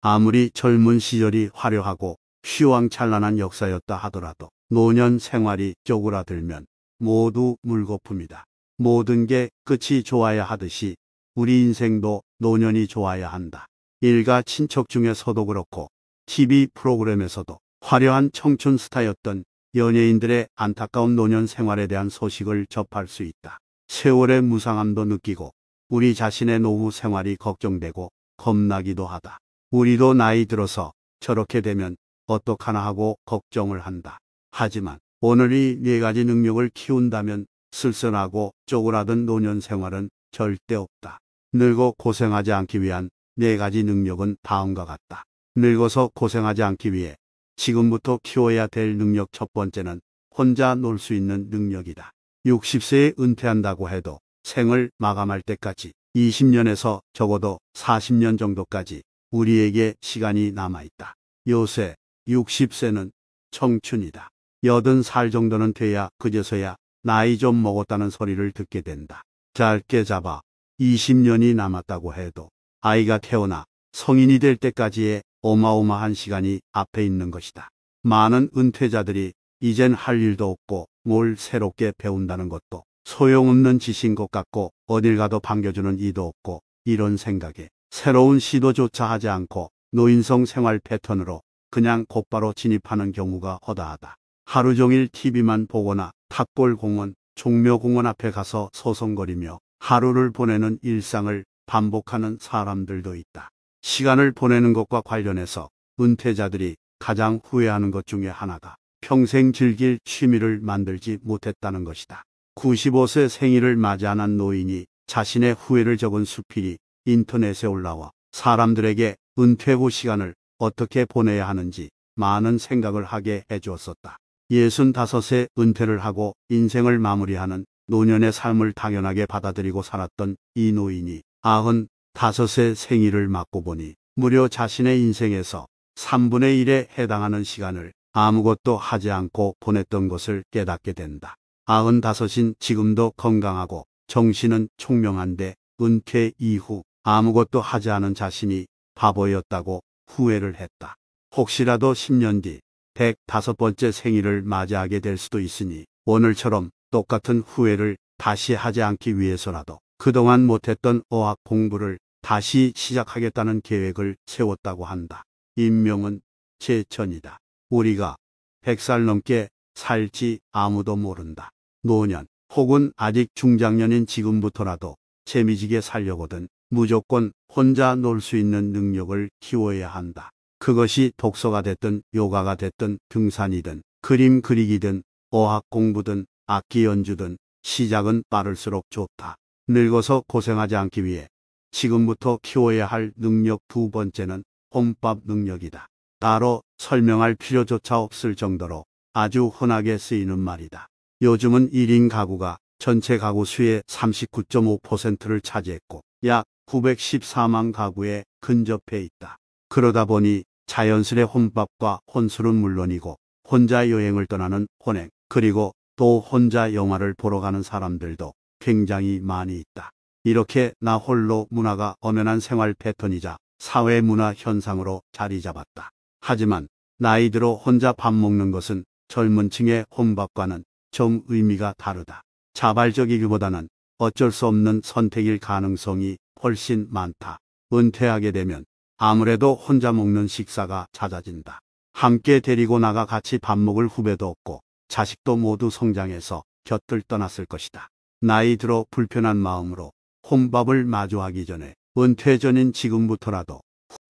아무리 젊은 시절이 화려하고 휘황찬란한 역사였다 하더라도 노년 생활이 쪼그라들면 모두 물거품이다. 모든 게 끝이 좋아야 하듯이 우리 인생도 노년이 좋아야 한다. 일가 친척 중에서도 그렇고 TV 프로그램에서도 화려한 청춘 스타였던 연예인들의 안타까운 노년 생활에 대한 소식을 접할 수 있다. 세월의 무상함도 느끼고 우리 자신의 노후 생활이 걱정되고 겁나기도 하다. 우리도 나이 들어서 저렇게 되면 어떡하나 하고 걱정을 한다. 하지만 오늘 이네 가지 능력을 키운다면 슬쓸하고 쪼그라든 노년 생활은 절대 없다. 늙어 고생하지 않기 위한 네 가지 능력은 다음과 같다. 늙어서 고생하지 않기 위해 지금부터 키워야 될 능력 첫 번째는 혼자 놀 수 있는 능력이다. 60세에 은퇴한다고 해도 생을 마감할 때까지 20년에서 적어도 40년 정도까지 우리에게 시간이 남아있다. 요새 60세는 청춘이다. 80살 정도는 돼야 그제서야 나이 좀 먹었다는 소리를 듣게 된다. 짧게 잡아 20년이 남았다고 해도 아이가 태어나 성인이 될 때까지의 어마어마한 시간이 앞에 있는 것이다. 많은 은퇴자들이 이젠 할 일도 없고 뭘 새롭게 배운다는 것도 소용없는 짓인 것 같고 어딜 가도 반겨주는 이도 없고 이런 생각에 새로운 시도조차 하지 않고 노인성 생활 패턴으로 그냥 곧바로 진입하는 경우가 허다하다. 하루 종일 TV만 보거나 탑골공원, 종묘공원 앞에 가서 소송거리며 하루를 보내는 일상을 반복하는 사람들도 있다. 시간을 보내는 것과 관련해서 은퇴자들이 가장 후회하는 것 중에 하나가 평생 즐길 취미를 만들지 못했다는 것이다. 95세 생일을 맞이하는 노인이 자신의 후회를 적은 수필이 인터넷에 올라와 사람들에게 은퇴 후 시간을 어떻게 보내야 하는지 많은 생각을 하게 해주었었다. 65세 은퇴를 하고 인생을 마무리하는 노년의 삶을 당연하게 받아들이고 살았던 이 노인이 95세 생일을 맞고 보니 무려 자신의 인생에서 3분의 1에 해당하는 시간을 아무것도 하지 않고 보냈던 것을 깨닫게 된다. 95인 지금도 건강하고 정신은 총명한데 은퇴 이후 아무것도 하지 않은 자신이 바보였다고 후회를 했다. 혹시라도 10년 뒤 105번째 생일을 맞이하게 될 수도 있으니 오늘처럼 똑같은 후회를 다시 하지 않기 위해서라도 그동안 못했던 어학 공부를 다시 시작하겠다는 계획을 세웠다고 한다. 인명은 제천이다. 우리가 100살 넘게 살지 아무도 모른다. 노년 혹은 아직 중장년인 지금부터라도 재미지게 살려거든 무조건 혼자 놀 수 있는 능력을 키워야 한다. 그것이 독서가 됐든 요가가 됐든 등산이든 그림 그리기든 어학 공부든 악기 연주든 시작은 빠를수록 좋다. 늙어서 고생하지 않기 위해 지금부터 키워야 할 능력 두 번째는 혼밥 능력이다. 따로 설명할 필요조차 없을 정도로 아주 흔하게 쓰이는 말이다. 요즘은 1인 가구가 전체 가구 수의 39.5%를 차지했고 약 914만 가구에 근접해 있다. 그러다 보니 자연스레 혼밥과 혼술은 물론이고 혼자 여행을 떠나는 혼행 그리고 또 혼자 영화를 보러 가는 사람들도 굉장히 많이 있다. 이렇게 나 홀로 문화가 엄연한 생활 패턴이자 사회 문화 현상으로 자리 잡았다. 하지만 나이 들어 혼자 밥 먹는 것은 젊은 층의 혼밥과는 정 의미가 다르다. 자발적이기보다는 어쩔 수 없는 선택일 가능성이 훨씬 많다. 은퇴하게 되면 아무래도 혼자 먹는 식사가 잦아진다. 함께 데리고 나가 같이 밥 먹을 후배도 없고 자식도 모두 성장해서 곁을 떠났을 것이다. 나이 들어 불편한 마음으로 혼밥을 마주하기 전에 은퇴 전인 지금부터라도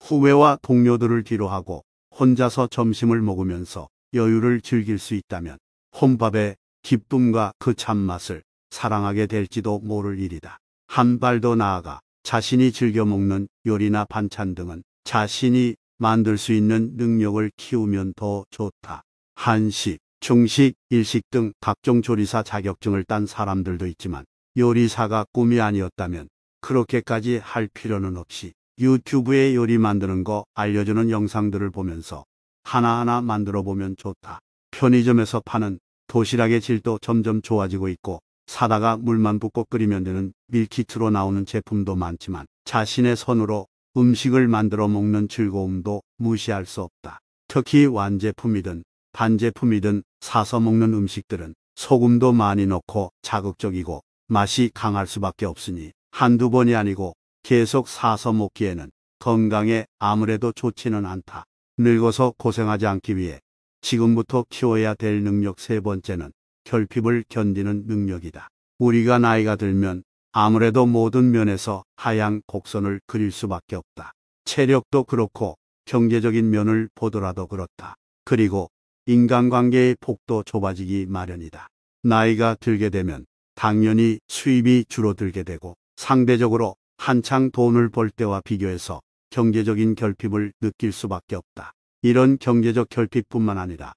후배와 동료들을 뒤로하고 혼자서 점심을 먹으면서 여유를 즐길 수 있다면 혼밥에 기쁨과 그 참맛을 사랑하게 될지도 모를 일이다. 한 발 더 나아가 자신이 즐겨 먹는 요리나 반찬 등은 자신이 만들 수 있는 능력을 키우면 더 좋다. 한식, 중식, 일식 등 각종 조리사 자격증을 딴 사람들도 있지만 요리사가 꿈이 아니었다면 그렇게까지 할 필요는 없이 유튜브에 요리 만드는 거 알려주는 영상들을 보면서 하나하나 만들어 보면 좋다. 편의점에서 파는 도시락의 질도 점점 좋아지고 있고 사다가 물만 붓고 끓이면 되는 밀키트로 나오는 제품도 많지만 자신의 손으로 음식을 만들어 먹는 즐거움도 무시할 수 없다. 특히 완제품이든 반제품이든 사서 먹는 음식들은 소금도 많이 넣고 자극적이고 맛이 강할 수밖에 없으니 한두 번이 아니고 계속 사서 먹기에는 건강에 아무래도 좋지는 않다. 늙어서 고생하지 않기 위해 지금부터 키워야 될 능력 세 번째는 결핍을 견디는 능력이다. 우리가 나이가 들면 아무래도 모든 면에서 하향 곡선을 그릴 수밖에 없다. 체력도 그렇고 경제적인 면을 보더라도 그렇다. 그리고 인간관계의 폭도 좁아지기 마련이다. 나이가 들게 되면 당연히 수입이 줄어들게 되고 상대적으로 한창 돈을 벌 때와 비교해서 경제적인 결핍을 느낄 수밖에 없다. 이런 경제적 결핍뿐만 아니라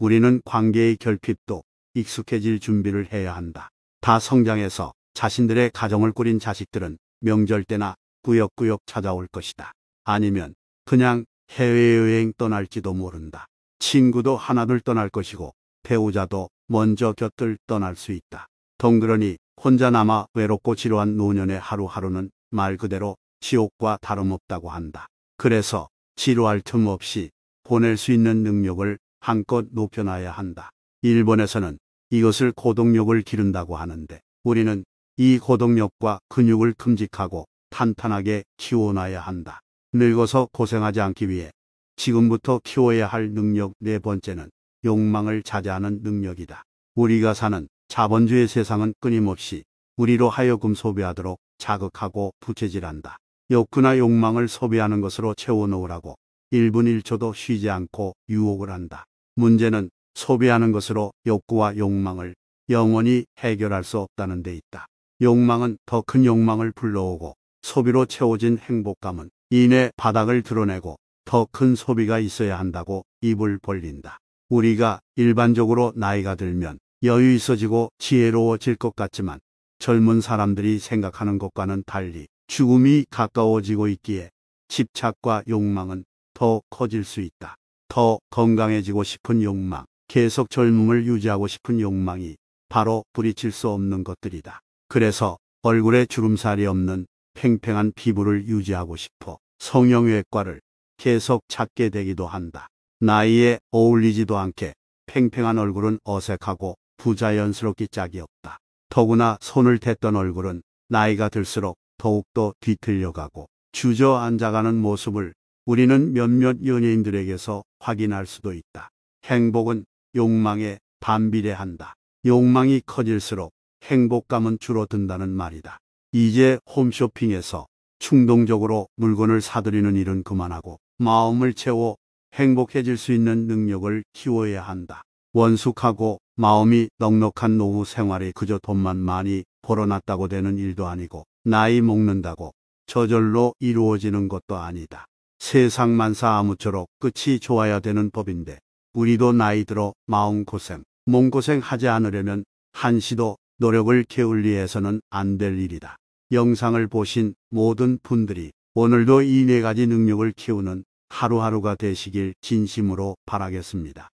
우리는 관계의 결핍도 익숙해질 준비를 해야 한다. 다 성장해서 자신들의 가정을 꾸린 자식들은 명절 때나 꾸역꾸역 찾아올 것이다. 아니면 그냥 해외여행 떠날지도 모른다. 친구도 하나둘 떠날 것이고 배우자도 먼저 곁을 떠날 수 있다. 덩그러니 혼자 남아 외롭고 지루한 노년의 하루하루는 말 그대로 지옥과 다름없다고 한다. 그래서 지루할 틈 없이 보낼 수 있는 능력을 한껏 높여놔야 한다. 일본에서는 이것을 고동력을 기른다고 하는데 우리는 이 고동력과 근육을 큼직하고 탄탄하게 키워놔야 한다. 늙어서 고생하지 않기 위해 지금부터 키워야 할 능력 네 번째는 욕망을 자제하는 능력이다. 우리가 사는 자본주의 세상은 끊임없이 우리로 하여금 소비하도록 자극하고 부채질한다. 욕구나 욕망을 소비하는 것으로 채워놓으라고 1분 1초도 쉬지 않고 유혹을 한다. 문제는 소비하는 것으로 욕구와 욕망을 영원히 해결할 수 없다는 데 있다. 욕망은 더 큰 욕망을 불러오고 소비로 채워진 행복감은 인의 바닥을 드러내고 더 큰 소비가 있어야 한다고 입을 벌린다. 우리가 일반적으로 나이가 들면 여유 있어지고 지혜로워질 것 같지만 젊은 사람들이 생각하는 것과는 달리 죽음이 가까워지고 있기에 집착과 욕망은 더 커질 수 있다. 더 건강해지고 싶은 욕망, 계속 젊음을 유지하고 싶은 욕망이 바로 부딪힐 수 없는 것들이다. 그래서 얼굴에 주름살이 없는 팽팽한 피부를 유지하고 싶어 성형외과를 계속 찾게 되기도 한다. 나이에 어울리지도 않게 팽팽한 얼굴은 어색하고 부자연스럽기 짝이 없다. 더구나 손을 댔던 얼굴은 나이가 들수록 더욱더 뒤틀려가고 주저앉아가는 모습을 우리는 몇몇 연예인들에게서 확인할 수도 있다. 행복은 욕망에 반비례한다. 욕망이 커질수록 행복감은 줄어든다는 말이다. 이제 홈쇼핑에서 충동적으로 물건을 사들이는 일은 그만하고 마음을 채워 행복해질 수 있는 능력을 키워야 한다. 원숙하고 마음이 넉넉한 노후 생활이 그저 돈만 많이 벌어놨다고 되는 일도 아니고 나이 먹는다고 저절로 이루어지는 것도 아니다. 세상 만사 아무쪼록 끝이 좋아야 되는 법인데 우리도 나이 들어 마음고생, 몸고생 하지 않으려면 한시도 노력을 게을리해서는 안 될 일이다. 영상을 보신 모든 분들이 오늘도 이 네 가지 능력을 키우는 하루하루가 되시길 진심으로 바라겠습니다.